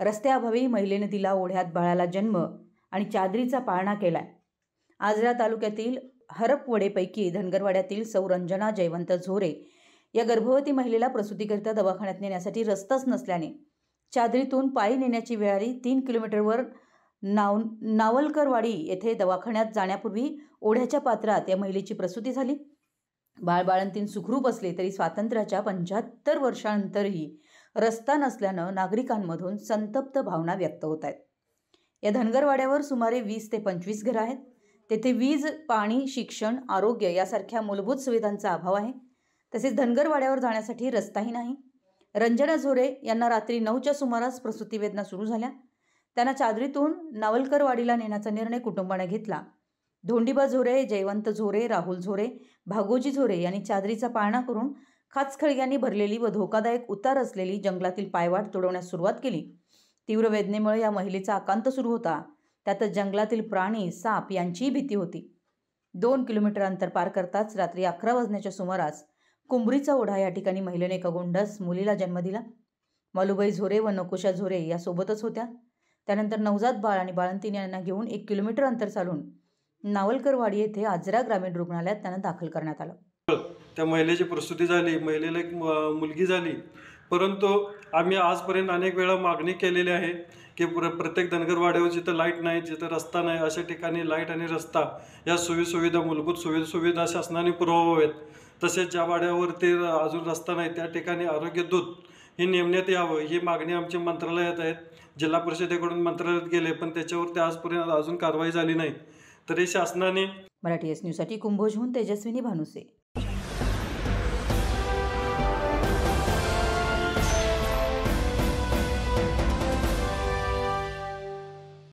रस्त्याअभावी महिलेने दिला ओढ्यात बाळाला जन्म आणि चादरीचा पाळणा केलाय आजरा तालुक्यातील हरपवडेपैकी धनगरवाड्यातील सौरंजना जयवंत झोरे या गर्भवती महिलेला प्रसूतीकरिता दवाखान्यात नेण्यासाठी रस्ताच नसल्याने चादरीतून पायी नेण्याची वेळ आली तीन किलोमीटरवर नाव नावलकरवाडी येथे दवाखान्यात जाण्यापूर्वी ओढ्याच्या पात्रात या महिलेची प्रसूती झाली बाळबाळंतीन सुखरूप असले तरी स्वातंत्र्याच्या पंच्याहत्तर वर्षांनंतरही रस्ता नसल्यानं नागरिकांमधून संतप्त भावना व्यक्त होत आहेत या धनगरवाड्यावर सुमारे वीस ते पंचवीस घरं आहेत तेथे वीज पाणी शिक्षण आरोग्य यासारख्या मूलभूत सुविधांचा अभाव आहे तसेच धनगरवाड्यावर जाण्यासाठी रस्ताही नाही रंजना झोरे यांना रात्री नऊच्या सुमारास वेदना सुरू झाल्या त्यांना चादरीतून नावलकरवाडीला नेण्याचा निर्णय कुटुंबाने घेतला धोंडीबा झोरे जयवंत झोरे राहुल झोरे भागोजी झोरे यांनी चादरीचा पाळणा करून खाचखळग्यांनी भरलेली व धोकादायक उतार असलेली जंगलातील पायवाट तुडवण्यास सुरुवात केली तीव्र वेदनेमुळे या महिलेचा आकांत सुरू होता त्यातच जंगलातील प्राणी साप यांचीही भीती होती दोन किलोमीटर अंतर पार करताच रात्री अकरा वाजण्याच्या सुमारास कुंभरीचा ओढा या ठिकाणी महिलेने एका गोंडस मुलीला जन्म दिला मलुबाई झोरे व नकोशा झोरे यासोबतच होत्या त्यानंतर नवजात बाळ आणि बाळंतीन यांना घेऊन एक किलोमीटर अंतर चालून नावलकरवाडी येथे आजरा ग्रामीण रुग्णालयात त्यांना दाखल करण्यात आलं त्या महिलेची प्रसूती झाली महिलेला एक मुलगी झाली परंतु आम्ही आजपर्यंत अनेक वेळा मागणी केलेली आहे की प्र प्रत्येक धनगरवाड्यावर जिथं लाईट नाही जिथं रस्ता नाही अशा ठिकाणी लाईट आणि रस्ता या सोयीसुविधा मूलभूत सोयी सुविधा शासनाने पुरवावेत तसेच ज्या वाड्यावरती अजून रस्ता नाही त्या ठिकाणी आरोग्य दूत हे नेमण्यात यावं ही मागणी आमच्या मंत्रालयात आहेत जिल्हा परिषदेकडून मंत्रालयात गेले पण त्याच्यावरती आजपर्यंत अजून कारवाई झाली नाही तरी शासनाने मराठी एस न्यूजसाठी कुंभोजहून तेजस्विनी भानुसे